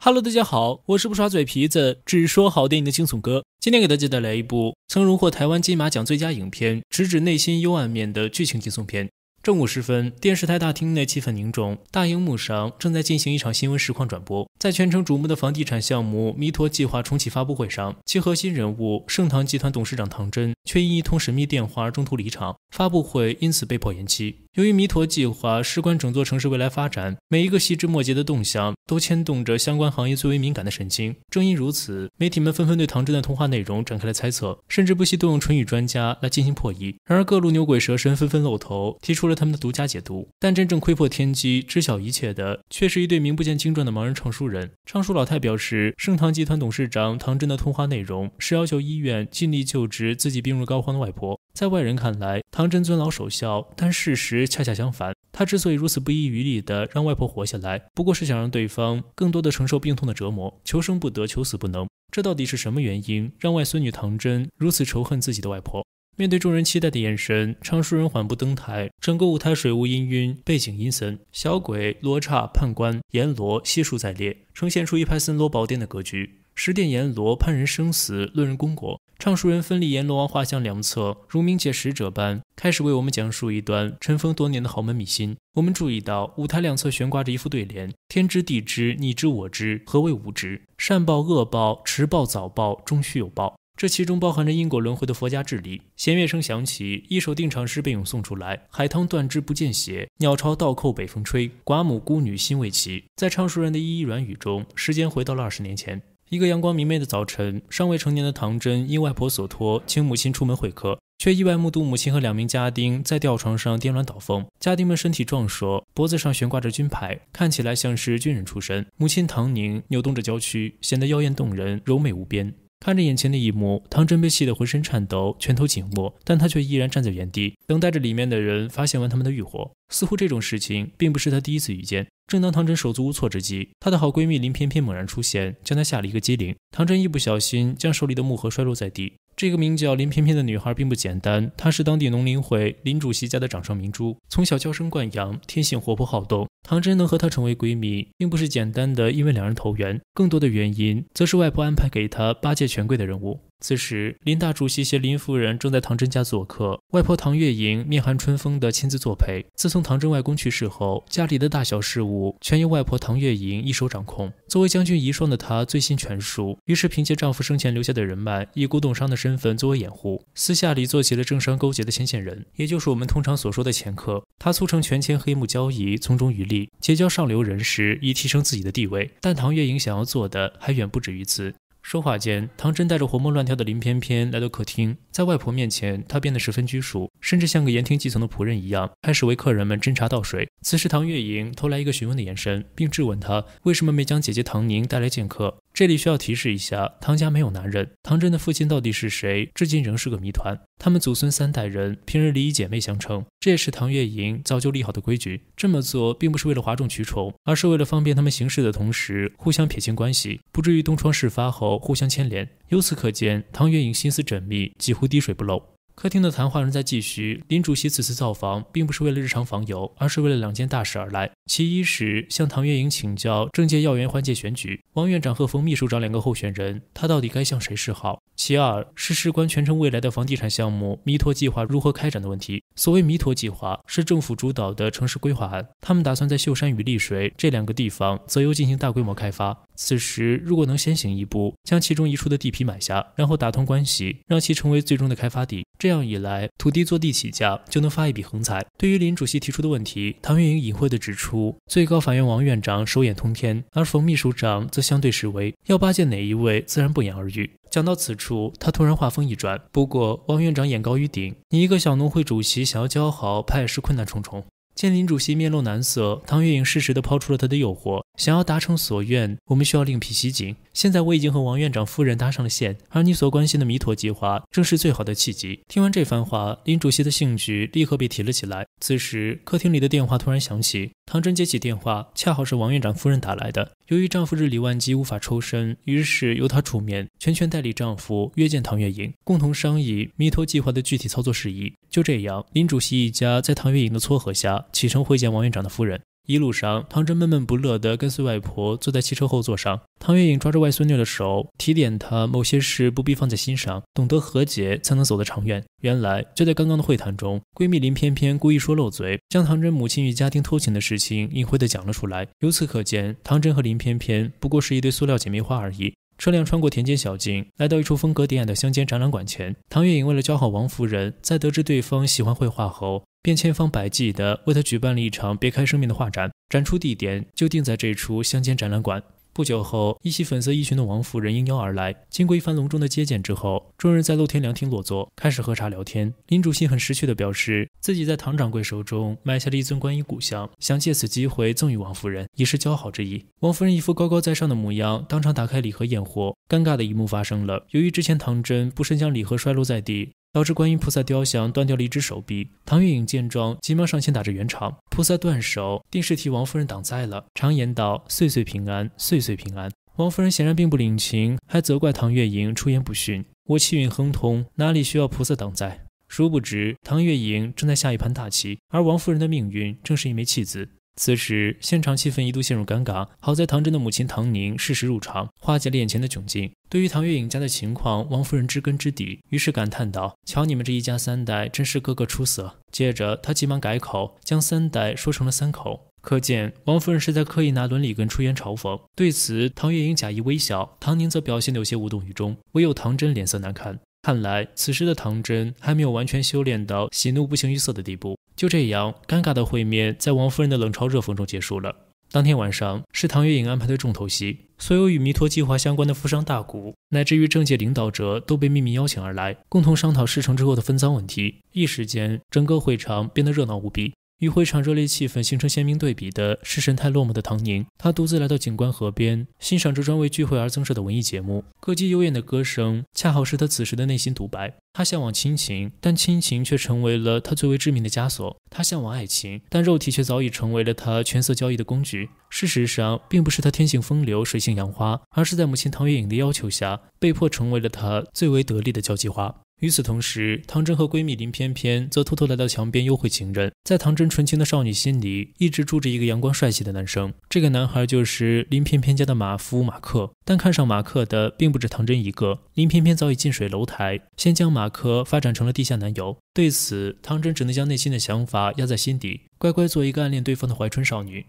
Hello，大家好，我是不耍嘴皮子只说好电影的惊悚哥。今天给大家带来一部曾荣获台湾金马奖最佳影片、直指内心幽暗面的剧情惊悚片。正午时分，电视台大厅内气氛凝重，大荧幕上正在进行一场新闻实况转播。在全城瞩目的房地产项目“弥陀计划”重启发布会上，其核心人物盛唐集团董事长唐真却因一通神秘电话而中途离场，发布会因此被迫延期。由于弥陀计划事关整座城市未来发展，每一个细枝末节的动向都牵动着相关行业最为敏感的神经。正因如此，媒体们纷纷对唐真的通话内容展开了猜测，甚至不惜动用唇语专家来进行破译。然而，各路牛鬼蛇神纷纷露头，提出了他们的独家解读。但真正窥破天机、知晓一切的，却是一对名不见经传的盲人唱书人。唱书老太表示，盛唐集团董事长唐真的通话内容是要求医院尽力救治自己病入膏肓的外婆。在外人看来，唐真尊老守孝，但事实。恰恰相反，他之所以如此不遗余力地让外婆活下来，不过是想让对方更多的承受病痛的折磨，求生不得，求死不能。这到底是什么原因，让外孙女唐真如此仇恨自己的外婆？面对众人期待的眼神，常熟人缓步登台，整个舞台水雾氤氲，背景阴森，小鬼、罗刹、判官、阎罗悉数在列，呈现出一派森罗宝殿的格局。十殿阎罗判人生死，论人功过。唱书人分立阎罗王画像两侧，如冥界使者般开始为我们讲述一段尘封多年的豪门秘辛。我们注意到舞台两侧悬挂着一副对联：“天知地知，你知我知，何谓无知？善报恶报，迟报早报，终须有报。”这其中包含着因果轮回的佛家智理。弦乐声响起，一首定场诗被咏诵出来：“海棠断枝不见血，鸟巢倒扣北风吹，寡母孤女心未齐。”在唱书人的一一软语中，时间回到了二十年前。一个阳光明媚的早晨，尚未成年的唐真因外婆所托，请母亲出门会客，却意外目睹母亲和两名家丁在吊床上颠鸾倒凤。家丁们身体壮硕，脖子上悬挂着军牌，看起来像是军人出身。母亲唐宁扭动着娇躯，显得妖艳动人，柔美无边。看着眼前的一幕，唐真被气得浑身颤抖，拳头紧握，但他却依然站在原地，等待着里面的人发现完他们的欲火。似乎这种事情并不是他第一次遇见。正当唐真手足无措之际，她的好闺蜜林翩翩猛然出现，将她吓了一个机灵。唐真一不小心将手里的木盒摔落在地。这个名叫林翩翩的女孩并不简单，她是当地农林会林主席家的掌上明珠，从小娇生惯养，天性活泼好动。唐真能和她成为闺蜜，并不是简单的因为两人投缘，更多的原因则是外婆安排给她八届权贵的任务。此时，林大主席携林夫人正在唐真家做客，外婆唐月莹面含春风的亲自作陪。自从唐真外公去世后，家里的大小事务全由外婆唐月莹一手掌控。作为将军遗孀的她，醉心权术，于是凭借丈夫生前留下的人脉，以古董商的身份作为掩护，私下里做起了政商勾结的牵线人，也就是我们通常所说的掮客。他促成权钱黑幕交易，从中渔利，结交上流人士，以提升自己的地位。但唐月莹想要做的还远不止于此。说话间，唐真带着活蹦乱跳的林翩翩来到客厅，在外婆面前，她变得十分拘束，甚至像个言听计从的仆人一样，开始为客人们斟茶倒水。此时，唐月莹投来一个询问的眼神，并质问她为什么没将姐姐唐宁带来见客。这里需要提示一下，唐家没有男人，唐真的父亲到底是谁，至今仍是个谜团。他们祖孙三代人平日里以姐妹相称，这也是唐月莹早就立好的规矩。这么做并不是为了哗众取宠，而是为了方便他们行事的同时，互相撇清关系，不至于东窗事发后互相牵连。由此可见，唐月莹心思缜密，几乎滴水不漏。客厅的谈话仍在继续。林主席此次造访，并不是为了日常访友，而是为了两件大事而来。其一是向唐月莹请教政界要员换届选举，王院长和冯秘书长两个候选人，他到底该向谁示好？其二是事关全城未来的房地产项目弥陀计划如何开展的问题。所谓弥陀计划，是政府主导的城市规划案。他们打算在秀山与丽水这两个地方择优进行大规模开发。此时如果能先行一步，将其中一处的地皮买下，然后打通关系，让其成为最终的开发地，这这样一来，土地坐地起价就能发一笔横财。对于林主席提出的问题，唐月影隐晦地指出，最高法院王院长手眼通天，而冯秘书长则相对示威，要巴结哪一位，自然不言而喻。讲到此处，他突然话锋一转：“不过，王院长眼高于顶，你一个小农会主席想要交好，怕也是困难重重。”见林主席面露难色，唐月影适时地抛出了他的诱惑：“想要达成所愿，我们需要另辟蹊径。”现在我已经和王院长夫人搭上了线，而你所关心的弥陀计划正是最好的契机。听完这番话，林主席的兴趣立刻被提了起来。此时，客厅里的电话突然响起，唐真接起电话，恰好是王院长夫人打来的。由于丈夫日理万机，无法抽身，于是由她出面，全权代理丈夫约见唐月莹，共同商议弥陀计划的具体操作事宜。就这样，林主席一家在唐月莹的撮合下，启程会见王院长的夫人。一路上，唐真闷闷不乐地跟随外婆坐在汽车后座上。唐月影抓着外孙女的手，提点她某些事不必放在心上，懂得和解才能走得长远。原来就在刚刚的会谈中，闺蜜林翩翩故意说漏嘴，将唐真母亲与家庭偷情的事情隐晦地讲了出来。由此可见，唐真和林翩翩不过是一堆塑料姐妹花而已。车辆穿过田间小径，来到一处风格典雅的乡间展览馆前。唐月影为了交好王夫人，在得知对方喜欢绘画后。便千方百计地为他举办了一场别开生面的画展，展出地点就定在这处乡间展览馆。不久后，一袭粉色衣裙的王夫人应邀而来。经过一番隆重的接见之后，众人在露天凉亭落座，开始喝茶聊天。林主席很识趣地表示，自己在唐掌柜手中买下了一尊观音古像，想借此机会赠与王夫人，以示交好之意。王夫人一副高高在上的模样，当场打开礼盒验货。尴尬的一幕发生了，由于之前唐真不慎将礼盒摔落在地。导致观音菩萨雕像断掉了一只手臂。唐月影见状，急忙上前打着圆场：“菩萨断手，定是替王夫人挡灾了。”常言道：“岁岁平安，岁岁平安。”王夫人显然并不领情，还责怪唐月影出言不逊：“我气运亨通，哪里需要菩萨挡灾？殊不知，唐月影正在下一盘大棋，而王夫人的命运正是一枚弃子。”此时，现场气氛一度陷入尴尬。好在唐真的母亲唐宁适时入场，化解了眼前的窘境。对于唐月影家的情况，王夫人知根知底，于是感叹道：“瞧你们这一家三代，真是个个出色。”接着，她急忙改口，将三代说成了三口。可见，王夫人是在刻意拿伦理跟出言嘲讽。对此，唐月影假意微笑，唐宁则表现得有些无动于衷，唯有唐真脸色难看。看来，此时的唐真还没有完全修炼到喜怒不形于色的地步。就这样，尴尬的会面在王夫人的冷嘲热讽中结束了。当天晚上是唐月影安排的重头戏，所有与弥陀计划相关的富商大贾，乃至于政界领导者都被秘密邀请而来，共同商讨事成之后的分赃问题。一时间，整个会场变得热闹无比。与会场热烈气氛形成鲜明对比的是神态落寞的唐宁，他独自来到景观河边，欣赏着专为聚会而增设的文艺节目。歌姬幽艳的歌声恰好是他此时的内心独白。他向往亲情，但亲情却成为了他最为致命的枷锁；他向往爱情，但肉体却早已成为了他权色交易的工具。事实上，并不是他天性风流、水性杨花，而是在母亲唐月影的要求下，被迫成为了他最为得力的交际花。与此同时，唐真和闺蜜林翩翩则偷偷来到墙边幽会情人。在唐真纯情的少女心里，一直住着一个阳光帅气的男生，这个男孩就是林翩翩家的马夫马克。但看上马克的并不止唐真一个，林翩翩早已近水楼台，先将马克发展成了地下男友。对此，唐真只能将内心的想法压在心底，乖乖做一个暗恋对方的怀春少女。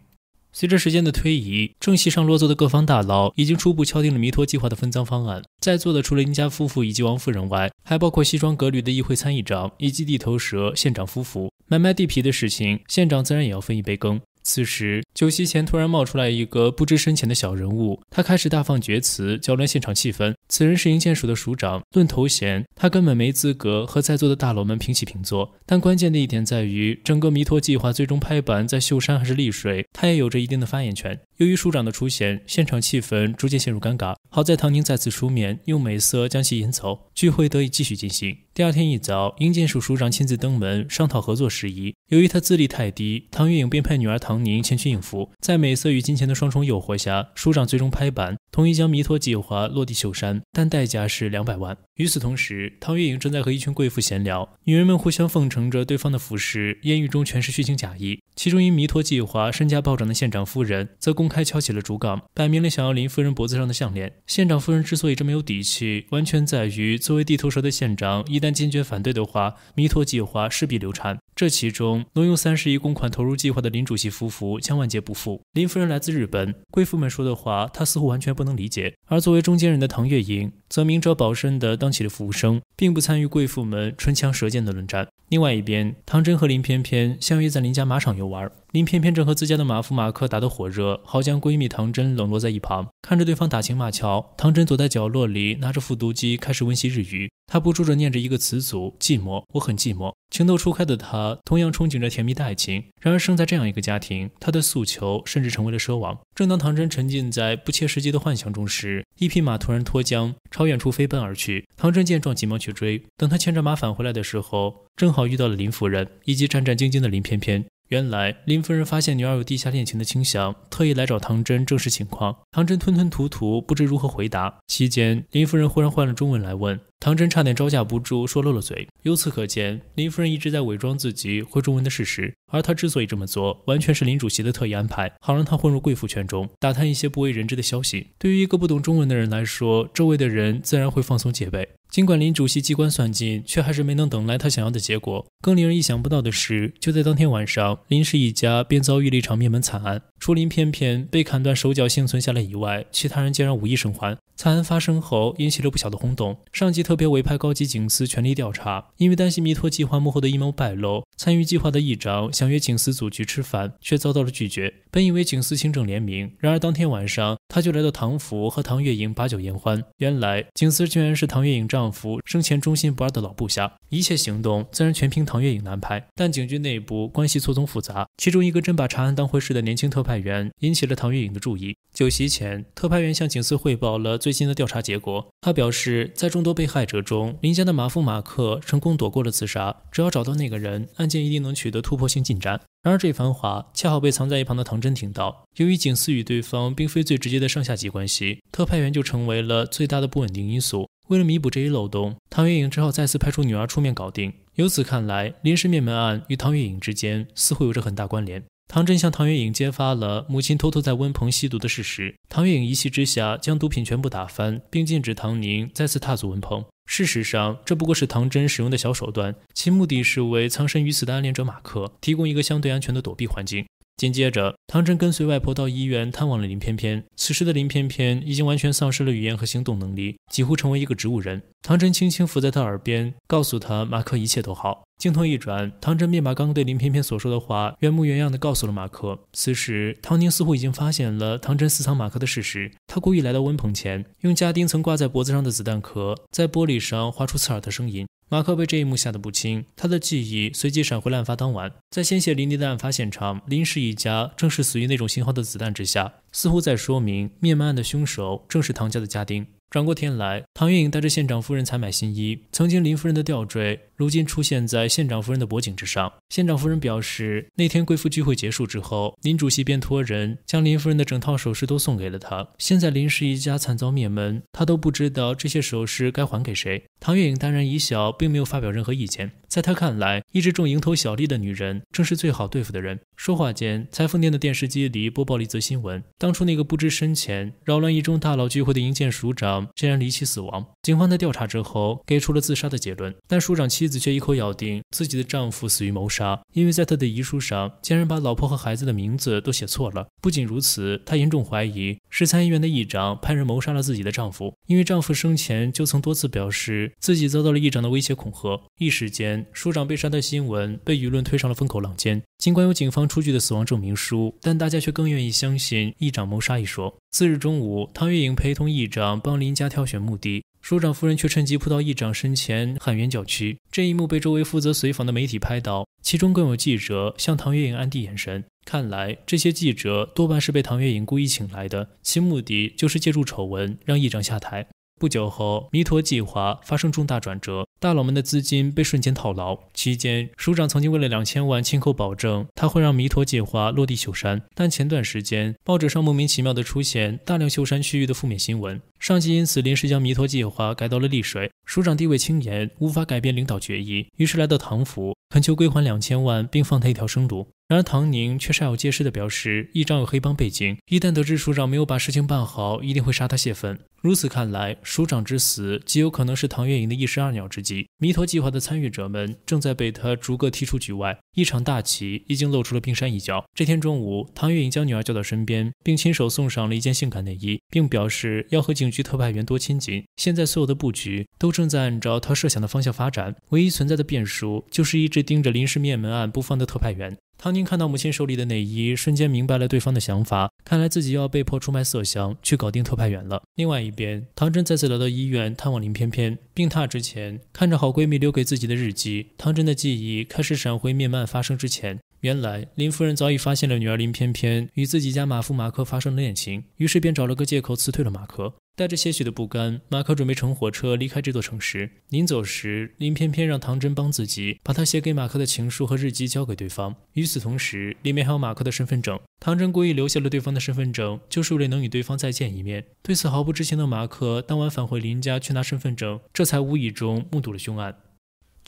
随着时间的推移，正席上落座的各方大佬已经初步敲定了弥陀计划的分赃方案。在座的除了殷家夫妇以及王夫人外，还包括西装革履的议会参议长以及地头蛇县长夫妇。买卖地皮的事情，县长自然也要分一杯羹。此时，酒席前突然冒出来一个不知深浅的小人物，他开始大放厥词，搅乱现场气氛。此人是银监署的署长，论头衔，他根本没资格和在座的大佬们平起平坐。但关键的一点在于，整个弥陀计划最终拍板在秀山还是丽水，他也有着一定的发言权。由于署长的出现，现场气氛逐渐陷入尴尬。好在唐宁再次出面，用美色将其引走，聚会得以继续进行。第二天一早，英建署署长亲自登门商讨合作事宜。由于他资历太低，唐月影便派女儿唐宁前去应付。在美色与金钱的双重诱惑下，署长最终拍板，同意将弥陀计划落地秀山，但代价是两百万。与此同时，唐月影正在和一群贵妇闲聊，女人们互相奉承着对方的服饰，言语中全是虚情假意。其中因弥陀计划身价暴涨的县长夫人，则公。开敲起了竹杠，摆明了想要林夫人脖子上的项链。县长夫人之所以这么有底气，完全在于作为地头蛇的县长，一旦坚决反对的话，弥陀计划势必流产。这其中挪用三十亿公款投入计划的林主席夫妇将万劫不复。林夫人来自日本，贵妇们说的话她似乎完全不能理解。而作为中间人的唐月莹，则明哲保身地当起了服务生，并不参与贵妇们唇枪舌剑的论战。另外一边，唐真和林翩翩相约在林家马场游玩。林翩翩正和自家的马夫马克打得火热，好将闺蜜唐真冷落在一旁。看着对方打情骂俏，唐真躲在角落里，拿着复读机开始温习日语。她不住着念着一个词组：寂寞。我很寂寞。情窦初开的她，同样憧憬着甜蜜的爱情。然而生在这样一个家庭，她的诉求甚至成为了奢望。正当唐真沉浸在不切实际的幻想中时，一匹马突然脱缰，朝远处飞奔而去。唐真见状，急忙去追。等他牵着马返回来的时候，正好遇到了林夫人以及战战兢兢的林翩翩。原来林夫人发现女儿有地下恋情的倾向，特意来找唐真证实情况。唐真吞吞吐吐，不知如何回答。期间，林夫人忽然换了中文来问唐真，差点招架不住，说漏了嘴。由此可见，林夫人一直在伪装自己会中文的事实。而她之所以这么做，完全是林主席的特意安排，好让她混入贵妇圈中，打探一些不为人知的消息。对于一个不懂中文的人来说，周围的人自然会放松戒备。尽管林主席机关算尽，却还是没能等来他想要的结果。更令人意想不到的是，就在当天晚上，林氏一家便遭遇了一场灭门惨案。除林翩翩被砍断手脚幸存下来以外，其他人竟然无一生还。惨案发生后，引起了不小的轰动。上级特别委派高级警司全力调查。因为担心弥托计划幕后的阴谋败露，参与计划的议长想约警司组局吃饭，却遭到了拒绝。本以为警司清正廉明，然而当天晚上他就来到唐府和唐月莹把酒言欢。原来警司居然是唐月莹丈。丈夫生前忠心不二的老部下，一切行动自然全凭唐月影安排。但警局内部关系错综复杂，其中一个真把查案当回事的年轻特派员引起了唐月影的注意。酒席前，特派员向警司汇报了最新的调查结果。他表示，在众多被害者中，林家的马夫马克成功躲过了自杀，只要找到那个人，案件一定能取得突破性进展。然而，这番话恰好被藏在一旁的唐真听到。由于警司与对方并非最直接的上下级关系，特派员就成为了最大的不稳定因素。为了弥补这一漏洞，唐月影只好再次派出女儿出面搞定。由此看来，临时灭门案与唐月影之间似乎有着很大关联。唐真向唐月影揭发了母亲偷偷在温棚吸毒的事实，唐月影一气之下将毒品全部打翻，并禁止唐宁再次踏足温棚。事实上，这不过是唐真使用的小手段，其目的是为藏身于此的暗恋者马克提供一个相对安全的躲避环境。紧接着，唐真跟随外婆到医院探望了林翩翩。此时的林翩翩已经完全丧失了语言和行动能力，几乎成为一个植物人。唐真轻轻伏在她耳边，告诉她：“马克一切都好。”镜头一转，唐真便把刚对林翩翩所说的话原模原样的告诉了马克。此时，唐宁似乎已经发现了唐真私藏马克的事实，他故意来到温棚前，用家丁曾挂在脖子上的子弹壳在玻璃上划出刺耳的声音。马克被这一幕吓得不轻，他的记忆随即闪回案发当晚，在鲜血淋漓的案发现场，林氏一家正是死于那种型号的子弹之下，似乎在说明灭门案的凶手正是唐家的家丁。转过天来，唐月影带着县长夫人采买新衣，曾经林夫人的吊坠。如今出现在县长夫人的脖颈之上。县长夫人表示，那天贵妇聚会结束之后，林主席便托人将林夫人的整套首饰都送给了她。现在林氏一家惨遭灭门，他都不知道这些首饰该还给谁。唐月影淡然一小，并没有发表任何意见。在她看来，一直重蝇头小利的女人，正是最好对付的人。说话间，裁缝店的电视机里播报了一则新闻：当初那个不知深浅、扰乱一众大佬聚会的银建署长，竟然离奇死亡。警方在调查之后，给出了自杀的结论。但署长妻。妻子却一口咬定自己的丈夫死于谋杀，因为在他的遗书上竟然把老婆和孩子的名字都写错了。不仅如此，她严重怀疑是参议员的议长派人谋杀了自己的丈夫，因为丈夫生前就曾多次表示自己遭到了议长的威胁恐吓。一时间，署长被杀的新闻被舆论推上了风口浪尖。尽管有警方出具的死亡证明书，但大家却更愿意相信议长谋杀一说。次日中午，唐月影陪同议长帮林家挑选墓地。署长夫人却趁机扑到议长身前喊冤叫屈，这一幕被周围负责随访的媒体拍到，其中更有记者向唐月影暗递眼神。看来这些记者多半是被唐月影故意请来的，其目的就是借助丑闻让议长下台。不久后，弥陀计划发生重大转折，大佬们的资金被瞬间套牢。期间，署长曾经为了两千万亲口保证，他会让弥陀计划落地秀山，但前段时间报纸上莫名其妙地出现大量秀山区域的负面新闻。上级因此临时将弥陀计划改到了丽水。署长地位清廉，无法改变领导决议，于是来到唐府，恳求归还两千万，并放他一条生路。然而唐宁却煞有介事地表示，一张有黑帮背景，一旦得知署长没有把事情办好，一定会杀他泄愤。如此看来，署长之死极有可能是唐月莹的一石二鸟之计。弥陀计划的参与者们正在被他逐个踢出局外，一场大棋已经露出了冰山一角。这天中午，唐月莹将女儿叫到身边，并亲手送上了一件性感内衣，并表示要和警。局特派员多亲近，现在所有的布局都正在按照他设想的方向发展。唯一存在的变数就是一直盯着临时灭门案不放的特派员唐宁。看到母亲手里的内衣，瞬间明白了对方的想法。看来自己要被迫出卖色相去搞定特派员了。另外一边，唐真再次来到医院探望林翩翩，病榻之前，看着好闺蜜留给自己的日记，唐真的记忆开始闪回灭门案发生之前。原来林夫人早已发现了女儿林翩翩与自己家马夫马克发生了恋情，于是便找了个借口辞退了马克。带着些许的不甘，马克准备乘火车离开这座城市。临走时，林偏偏让唐真帮自己把他写给马克的情书和日记交给对方。与此同时，里面还有马克的身份证。唐真故意留下了对方的身份证，就是为了能与对方再见一面。对此毫不知情的马克当晚返回林家去拿身份证，这才无意中目睹了凶案。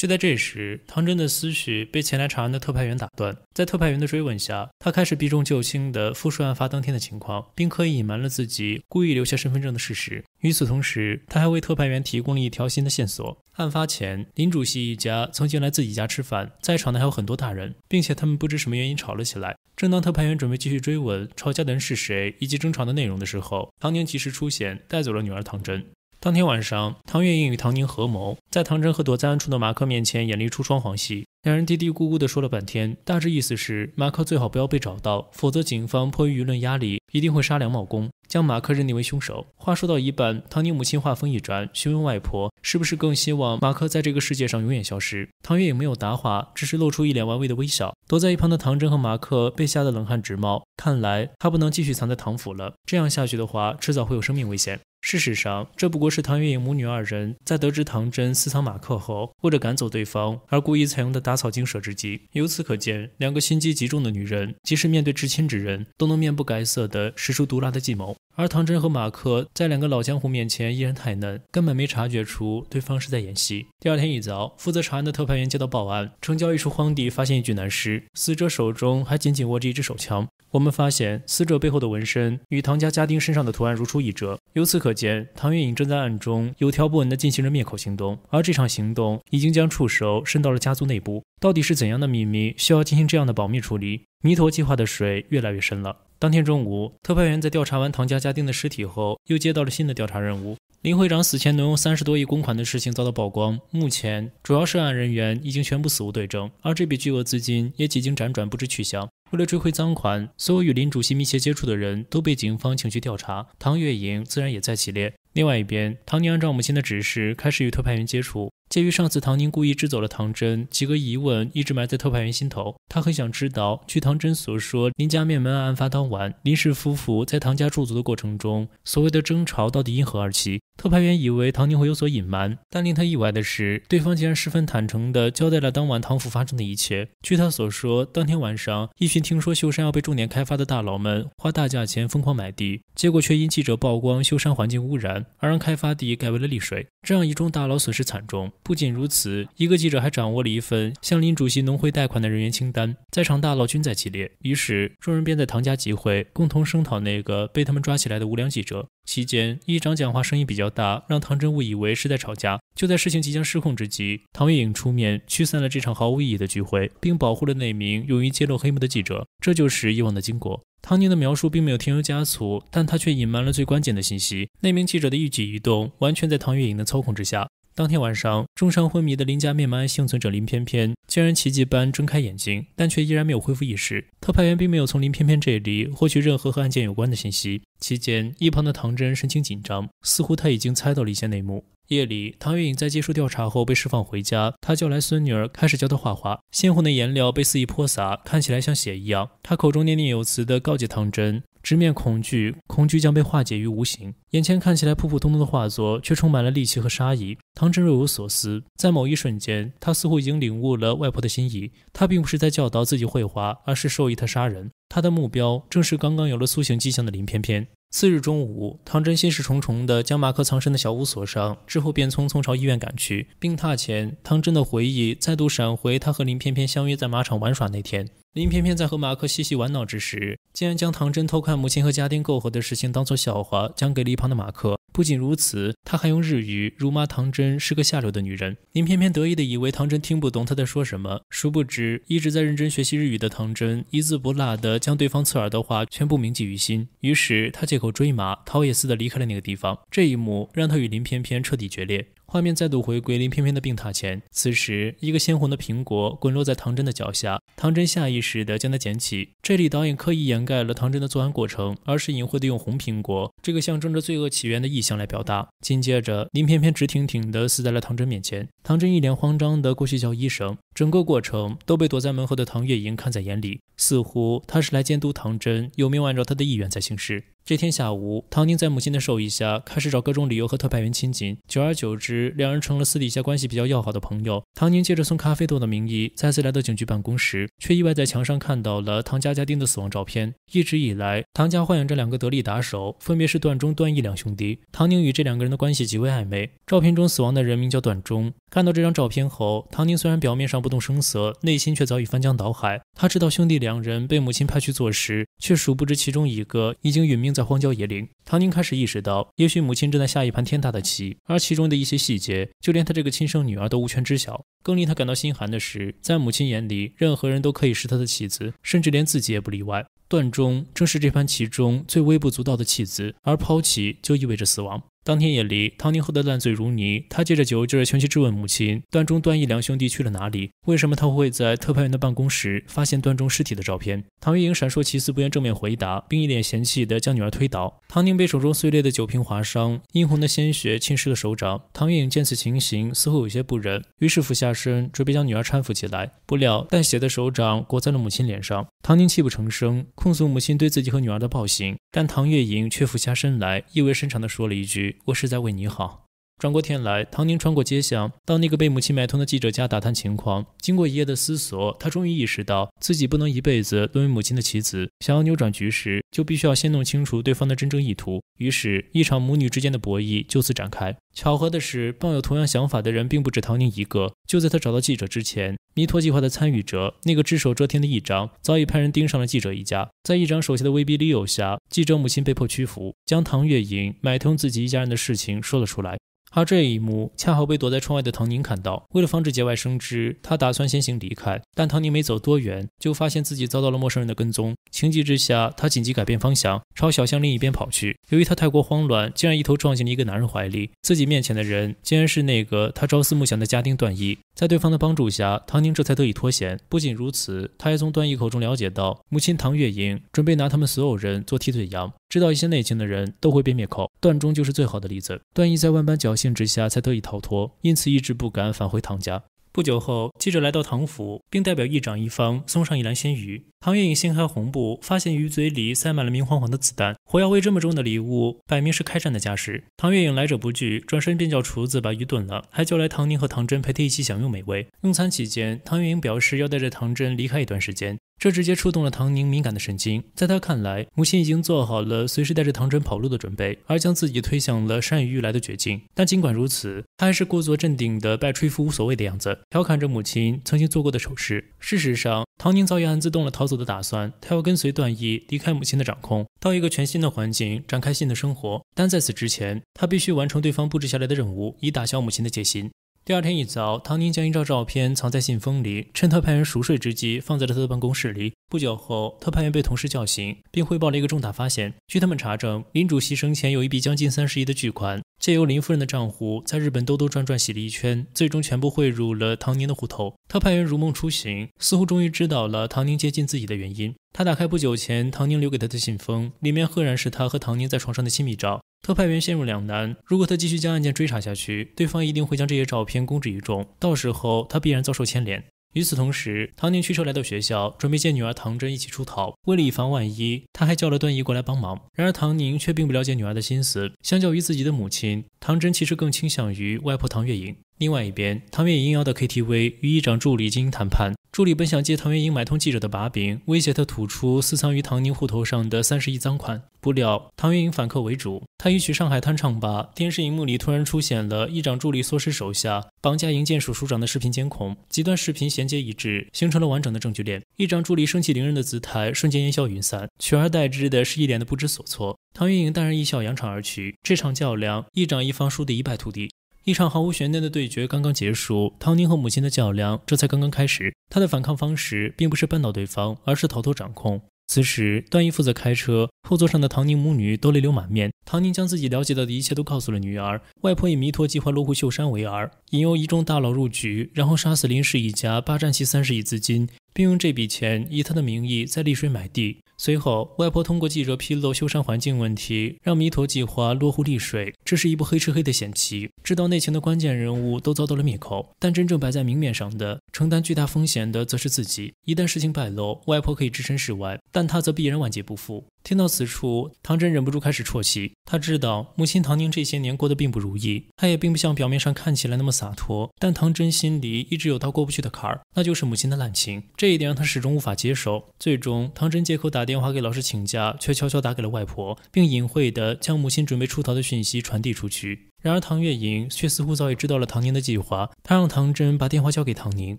就在这时，唐真的思绪被前来查案的特派员打断。在特派员的追问下，他开始避重就轻地复述案发当天的情况，并刻意隐瞒了自己故意留下身份证的事实。与此同时，他还为特派员提供了一条新的线索：案发前，林主席一家曾经来自己家吃饭，在场的还有很多大人，并且他们不知什么原因吵了起来。正当特派员准备继续追问吵架的人是谁以及争吵的内容的时候，唐宁及时出现，带走了女儿唐真。当天晚上，唐月英与唐宁合谋，在唐真和躲在暗处的马克面前演了一出双簧戏。两人嘀嘀咕咕地说了半天，大致意思是马克最好不要被找到，否则警方迫于舆论压力，一定会杀梁茂公，将马克认定为凶手。话说到一半，唐宁母亲话锋一转，询问外婆是不是更希望马克在这个世界上永远消失。唐月影没有答话，只是露出一脸玩味的微笑。躲在一旁的唐真和马克被吓得冷汗直冒，看来他不能继续藏在唐府了。这样下去的话，迟早会有生命危险。事实上，这不过是唐月影母女二人在得知唐真私藏马克后，为了赶走对方而故意采用的打草惊蛇之计。由此可见，两个心机极重的女人，即使面对至亲之人，都能面不改色地使出毒辣的计谋。而唐真和马克在两个老江湖面前依然太嫩，根本没察觉出对方是在演戏。第二天一早，负责查案的特派员接到报案，城郊一处荒地发现一具男尸，死者手中还紧紧握着一支手枪。我们发现死者背后的纹身与唐家家丁身上的图案如出一辙，由此可见，唐月影正在暗中有条不紊地进行着灭口行动。而这场行动已经将触手伸到了家族内部，到底是怎样的秘密需要进行这样的保密处理？弥陀计划的水越来越深了。当天中午，特派员在调查完唐家家丁的尸体后，又接到了新的调查任务。林会长死前挪用三十多亿公款的事情遭到曝光，目前主要涉案人员已经全部死无对证，而这笔巨额资金也几经辗转不知去向。为了追回赃款，所有与林主席密切接触的人都被警方请去调查，唐月莹自然也在其列。另外一边，唐宁按照母亲的指示开始与特派员接触。鉴于上次唐宁故意支走了唐真，几个疑问一直埋在特派员心头。他很想知道，据唐真所说，林家灭门案案发当晚，林氏夫妇在唐家驻足的过程中，所谓的争吵到底因何而起？特派员以为唐宁会有所隐瞒，但令他意外的是，对方竟然十分坦诚的交代了当晚唐府发生的一切。据他所说，当天晚上，一群听说秀山要被重点开发的大佬们，花大价钱疯狂买地，结果却因记者曝光秀山环境污染而让开发地改为了丽水，这让一众大佬损失惨重。不仅如此，一个记者还掌握了一份向林主席农会贷款的人员清单，在场大佬均在其列。于是，众人便在唐家集会，共同声讨那个被他们抓起来的无良记者。期间，议长讲话声音比较大，让唐真误以为是在吵架。就在事情即将失控之际，唐月影出面驱散了这场毫无意义的聚会，并保护了那名用于揭露黑幕的记者。这就是以往的经过。唐宁的描述并没有添油加醋，但他却隐瞒了最关键的信息。那名记者的一举一动，完全在唐月影的操控之下。当天晚上，重伤昏迷的林家灭门案幸存者林翩翩竟然奇迹般睁开眼睛，但却依然没有恢复意识。特派员并没有从林翩翩这里获取任何和案件有关的信息。期间，一旁的唐真神情紧张，似乎他已经猜到了一些内幕。夜里，唐月影在接受调查后被释放回家，他叫来孙女儿，开始教她画画。鲜红的颜料被肆意泼洒，看起来像血一样。他口中念念有词地告诫唐真。直面恐惧，恐惧将被化解于无形。眼前看起来普普通通的画作，却充满了戾气和杀意。唐真若有所思，在某一瞬间，他似乎已经领悟了外婆的心意。他并不是在教导自己绘画，而是授意他杀人。他的目标正是刚刚有了苏醒迹象的林翩翩。次日中午，唐真心事重重地将马克藏身的小屋锁上之后，便匆匆朝医院赶去。病榻前，唐真的回忆再度闪回：他和林翩翩相约在马场玩耍那天。林翩翩在和马克嬉戏玩闹之时，竟然将唐真偷看母亲和家丁购合的事情当做笑话讲给了一旁的马克。不仅如此，他还用日语辱骂唐真是个下流的女人。林翩翩得意的以为唐真听不懂他在说什么，殊不知一直在认真学习日语的唐真一字不落的将对方刺耳的话全部铭记于心。于是他借口追马，逃也似的离开了那个地方。这一幕让他与林翩翩彻底决裂。画面再度回归林翩翩的病榻前，此时一个鲜红的苹果滚落在唐真的脚下，唐真下意识的将它捡起。这里导演刻意掩盖了唐真的作案过程，而是隐晦的用红苹果这个象征着罪恶起源的意象来表达。紧接着林翩翩直挺挺的死在了唐真面前，唐真一脸慌张的过去叫医生，整个过程都被躲在门后的唐月莹看在眼里，似乎他是来监督唐真有没有按照他的意愿在行事。这天下午，唐宁在母亲的授意下，开始找各种理由和特派员亲近。久而久之，两人成了私底下关系比较要好的朋友。唐宁借着送咖啡豆的名义，再次来到警局办公室，却意外在墙上看到了唐家家丁的死亡照片。一直以来，唐家豢养着两个得力打手，分别是段忠、段义两兄弟。唐宁与这两个人的关系极为暧昧。照片中死亡的人名叫段忠。看到这张照片后，唐宁虽然表面上不动声色，内心却早已翻江倒海。他知道兄弟两人被母亲派去做事，却殊不知其中一个已经殒命。在荒郊野岭，唐宁开始意识到，也许母亲正在下一盘天大的棋，而其中的一些细节，就连她这个亲生女儿都无权知晓。更令她感到心寒的是，在母亲眼里，任何人都可以是她的棋子，甚至连自己也不例外。段中正是这盘棋中最微不足道的棋子，而抛弃就意味着死亡。当天夜里，唐宁喝得烂醉如泥，他借着酒劲前去质问母亲段中、段义两兄弟去了哪里？为什么他会在特派员的办公室发现段中尸体的照片？唐月莹闪烁其词，不愿正面回答，并一脸嫌弃地将女儿推倒。唐宁被手中碎裂的酒瓶划伤，殷红的鲜血浸湿了手掌。唐月莹见此情形，似乎有些不忍，于是俯下身准备将女儿搀扶起来，不料带血的手掌裹在了母亲脸上。唐宁泣不成声，控诉母亲对自己和女儿的暴行，但唐月莹却俯下身来，意味深长地说了一句。我是在为你好。转过天来，唐宁穿过街巷，到那个被母亲买通的记者家打探情况。经过一夜的思索，他终于意识到自己不能一辈子沦为母亲的棋子。想要扭转局势，就必须要先弄清楚对方的真正意图。于是，一场母女之间的博弈就此展开。巧合的是，抱有同样想法的人并不止唐宁一个。就在他找到记者之前，弥陀计划的参与者，那个只手遮天的议长，早已派人盯上了记者一家。在议长手下的威逼利诱下，记者母亲被迫屈服，将唐月莹买通自己一家人的事情说了出来。而这一幕恰好被躲在窗外的唐宁看到。为了防止节外生枝，他打算先行离开。但唐宁没走多远，就发现自己遭到了陌生人的跟踪。情急之下，他紧急改变方向，朝小巷另一边跑去。由于他太过慌乱，竟然一头撞进了一个男人怀里。自己面前的人竟然是那个他朝思暮想的家丁段毅。在对方的帮助下，唐宁这才得以脱险。不仅如此，他还从段义口中了解到，母亲唐月莹准备拿他们所有人做替罪羊。知道一些内情的人都会被灭口，段忠就是最好的例子。段义在万般侥幸之下才得以逃脱，因此一直不敢返回唐家。不久后，记者来到唐府，并代表议长一方送上一篮鲜鱼。唐月影掀开红布，发现鱼嘴里塞满了明晃晃的子弹。火药味这么重的礼物，摆明是开战的架势。唐月影来者不拒，转身便叫厨子把鱼炖了，还叫来唐宁和唐真陪他一起享用美味。用餐期间，唐月影表示要带着唐真离开一段时间。这直接触动了唐宁敏感的神经，在他看来，母亲已经做好了随时带着唐真跑路的准备，而将自己推向了山雨欲来的绝境。但尽管如此，他还是故作镇定的摆出一副无所谓的样子，调侃着母亲曾经做过的丑事。事实上，唐宁早已暗自动了逃走的打算，他要跟随段毅离开母亲的掌控，到一个全新的环境展开新的生活。但在此之前，他必须完成对方布置下来的任务，以打消母亲的戒心。第二天一早，唐宁将一张照片藏在信封里，趁他派人熟睡之际放在了他的办公室里。不久后，特派员被同事叫醒，并汇报了一个重大发现。据他们查证，林主席生前有一笔将近三十亿的巨款，借由林夫人的账户在日本兜兜转转洗了一圈，最终全部汇入了唐宁的户头。特派员如梦初醒，似乎终于知道了唐宁接近自己的原因。他打开不久前唐宁留给他的信封，里面赫然是他和唐宁在床上的亲密照。特派员陷入两难，如果他继续将案件追查下去，对方一定会将这些照片公之于众，到时候他必然遭受牵连。与此同时，唐宁驱车来到学校，准备接女儿唐真一起出逃。为了以防万一，他还叫了段毅过来帮忙。然而，唐宁却并不了解女儿的心思。相较于自己的母亲，唐真其实更倾向于外婆唐月莹。另外一边，唐月莹应邀到 KTV 与一长助理进行谈判。助理本想借唐月莹买通记者的把柄，威胁他吐出私藏于唐宁户头上的三十亿赃款，不料唐月莹反客为主。他一曲《上海滩》唱罢，电视荧幕里突然出现了议长助理唆使手下绑架营建署署长的视频监控，几段视频衔接一致，形成了完整的证据链。一长助理盛气凌人的姿态瞬间烟消云散，取而代之的是一脸的不知所措。唐云颖淡然一笑，扬长而去。这场较量，一长一方输得一败涂地。一场毫无悬念的对决刚刚结束，唐宁和母亲的较量这才刚刚开始。他的反抗方式并不是扳倒对方，而是逃脱掌控。此时，段奕负责开车，后座上的唐宁母女都泪流满面。唐宁将自己了解到的一切都告诉了女儿。外婆以弥陀计划落户秀山为饵，引诱一众大佬入局，然后杀死林氏一家，霸占其三十亿资金，并用这笔钱以他的名义在丽水买地。随后，外婆通过记者披露修缮环境问题，让弥陀计划落户丽水。这是一部黑吃黑的险棋，知道内情的关键人物都遭到了灭口，但真正摆在明面上的、承担巨大风险的，则是自己。一旦事情败露，外婆可以置身事外，但她则必然万劫不复。听到此处，唐真忍不住开始啜泣。他知道母亲唐宁这些年过得并不如意，他也并不像表面上看起来那么洒脱。但唐真心里一直有道过不去的坎儿，那就是母亲的滥情，这一点让他始终无法接受。最终，唐真借口打电。电话给老师请假，却悄悄打给了外婆，并隐晦的将母亲准备出逃的讯息传递出去。然而唐月莹却似乎早已知道了唐宁的计划，她让唐真把电话交给唐宁。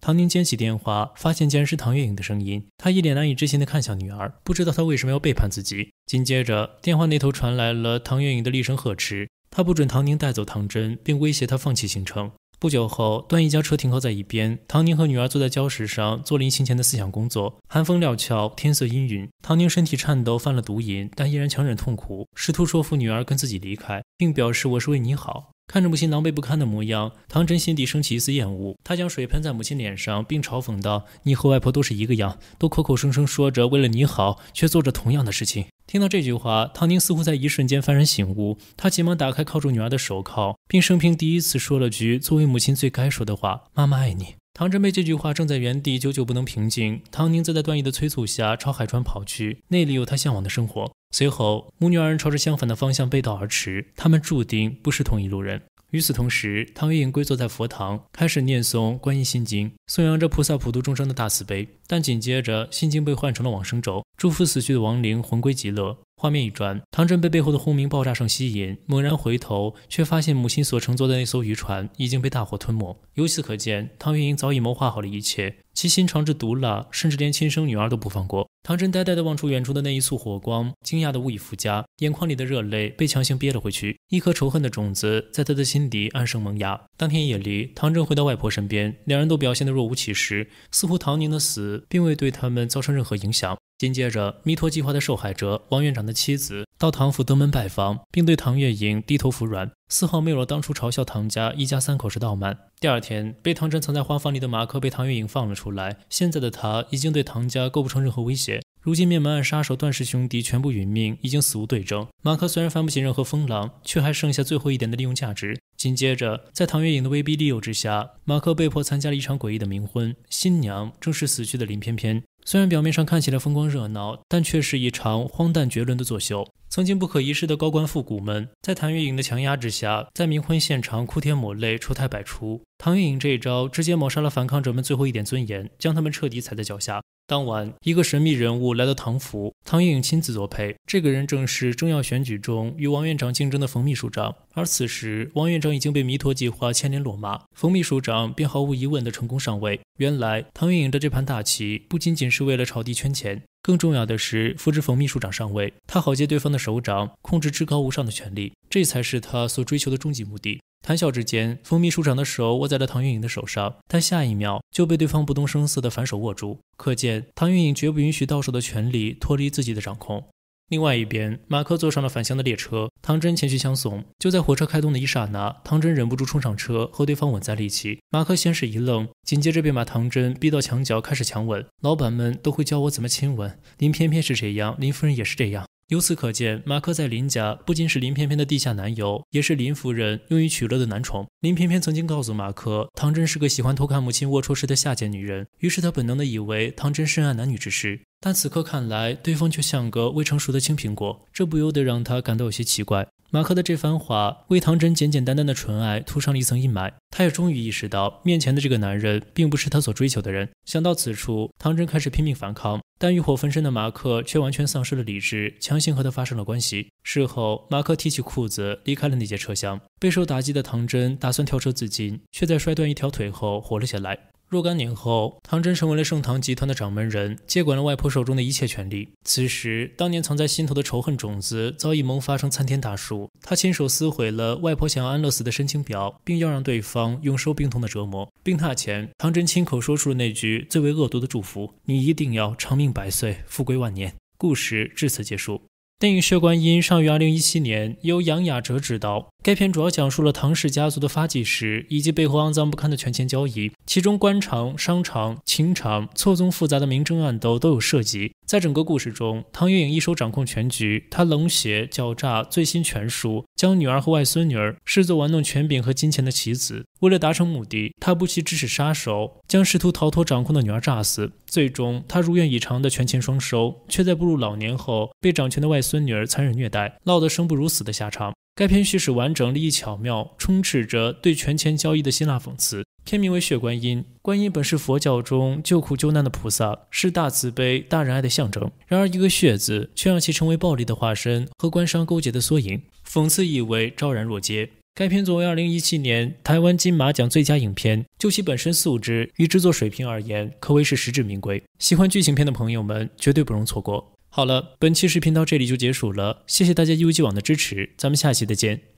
唐宁接起电话，发现竟然是唐月莹的声音，他一脸难以置信的看向女儿，不知道她为什么要背叛自己。紧接着电话那头传来了唐月莹的厉声呵斥，他不准唐宁带走唐真，并威胁他放弃行程。不久后，段毅将车停靠在一边，唐宁和女儿坐在礁石上做临行前的思想工作。寒风料峭，天色阴云。唐宁身体颤抖，犯了毒瘾，但依然强忍痛苦，试图说服女儿跟自己离开，并表示：“我是为你好。”看着母亲狼狈不堪的模样，唐真心底升起一丝厌恶。他将水喷在母亲脸上，并嘲讽道：“你和外婆都是一个样，都口口声声说着为了你好，却做着同样的事情。”听到这句话，唐宁似乎在一瞬间幡然醒悟。他急忙打开铐住女儿的手铐，并生平第一次说了句作为母亲最该说的话：“妈妈爱你。”唐真被这句话正在原地久久不能平静，唐宁则在段毅的催促下朝海川跑去，那里有他向往的生活。随后母女二人朝着相反的方向背道而驰，他们注定不是同一路人。与此同时，唐影跪坐在佛堂，开始念诵《观音心经》，颂扬着菩萨普度众生的大慈悲。但紧接着，心经被换成了往生咒，祝福死去的亡灵魂归极乐。画面一转，唐真被背后的轰鸣爆炸声吸引，猛然回头，却发现母亲所乘坐的那艘渔船已经被大火吞没。由此可见，唐月英早已谋划好了一切，其心肠之毒辣，甚至连亲生女儿都不放过。唐真呆呆地望出远处的那一束火光，惊讶得无以复加，眼眶里的热泪被强行憋了回去。一颗仇恨的种子在他的心底暗生萌芽。当天夜里，唐真回到外婆身边，两人都表现得若无其事，似乎唐宁的死并未对他们造成任何影响。紧接着，弥陀计划的受害者王院长的妻子到唐府登门拜访，并对唐月影低头服软，丝毫没有了当初嘲笑唐家一家三口是盗慢。第二天，被唐真藏在花房里的马克被唐月影放了出来。现在的他已经对唐家构不成任何威胁。如今灭门案杀手段氏兄弟全部殒命，已经死无对证。马克虽然翻不起任何风浪，却还剩下最后一点的利用价值。紧接着，在唐月影的威逼利诱之下，马克被迫参加了一场诡异的冥婚，新娘正是死去的林翩翩。虽然表面上看起来风光热闹，但却是一场荒诞绝伦的作秀。曾经不可一世的高官富贾们，在谭月颖的强压之下，在冥婚现场哭天抹泪，丑态百出。唐月影这一招直接抹杀了反抗者们最后一点尊严，将他们彻底踩在脚下。当晚，一个神秘人物来到唐府，唐月影亲自作陪。这个人正是重要选举中与王院长竞争的冯秘书长。而此时，王院长已经被弥陀计划牵连落马，冯秘书长便毫无疑问地成功上位。原来，唐月影的这盘大棋不仅仅是为了朝地圈钱，更重要的是扶持冯秘书长上位，他好借对方的手掌控制至高无上的权力，这才是他所追求的终极目的。谈笑之间，封秘书长的手握在了唐韵颖的手上，但下一秒就被对方不动声色的反手握住。可见唐韵颖绝不允许到手的权利脱离自己的掌控。另外一边，马克坐上了返乡的列车，唐真前去相送。就在火车开动的一刹那，唐真忍不住冲上车和对方吻在了一起。马克先是一愣，紧接着便把唐真逼到墙角，开始强吻。老板们都会教我怎么亲吻，您偏偏是这样，林夫人也是这样。由此可见，马克在林家不仅是林翩翩的地下男友，也是林夫人用于取乐的男宠。林翩翩曾经告诉马克，唐真是个喜欢偷看母亲龌龊事的下贱女人。于是他本能的以为唐真深谙男女之事，但此刻看来，对方却像个未成熟的青苹果，这不由得让他感到有些奇怪。马克的这番话为唐真简简单单的纯爱涂上了一层阴霾，他也终于意识到面前的这个男人并不是他所追求的人。想到此处，唐真开始拼命反抗，但欲火焚身的马克却完全丧失了理智，强行和他发生了关系。事后，马克提起裤子离开了那节车厢，备受打击的唐真打算跳车自尽，却在摔断一条腿后活了下来。若干年后，唐真成为了盛唐集团的掌门人，接管了外婆手中的一切权利。此时，当年藏在心头的仇恨种子早已萌发成参天大树。他亲手撕毁了外婆想要安乐死的申请表，并要让对方永受病痛的折磨。病榻前，唐真亲口说出了那句最为恶毒的祝福：“你一定要长命百岁，富贵万年。”故事至此结束。电影《血观音》上于2017年，由杨雅哲执导。该片主要讲述了唐氏家族的发迹史以及背后肮脏不堪的权钱交易，其中官场、商场、情场错综复杂的明争暗斗都有涉及。在整个故事中，唐月影一手掌控全局，她冷血、狡诈、醉心权术，将女儿和外孙女儿视作玩弄权柄和金钱的棋子。为了达成目的，他不惜指使杀手将试图逃脱掌控的女儿炸死。最终，他如愿以偿的权钱双收，却在步入老年后被掌权的外孙女儿残忍虐待，落得生不如死的下场。该片叙事完整，立意巧妙，充斥着对权钱交易的辛辣讽刺。片名为《血观音》，观音本是佛教中救苦救难的菩萨，是大慈悲、大仁爱的象征。然而一个“血”字却让其成为暴力的化身和官商勾结的缩影，讽刺意味昭然若揭。该片作为2017年台湾金马奖最佳影片，就其本身素质与制作水平而言，可谓是实至名归。喜欢剧情片的朋友们绝对不容错过。好了，本期视频到这里就结束了。谢谢大家一如既往的支持，咱们下期再见。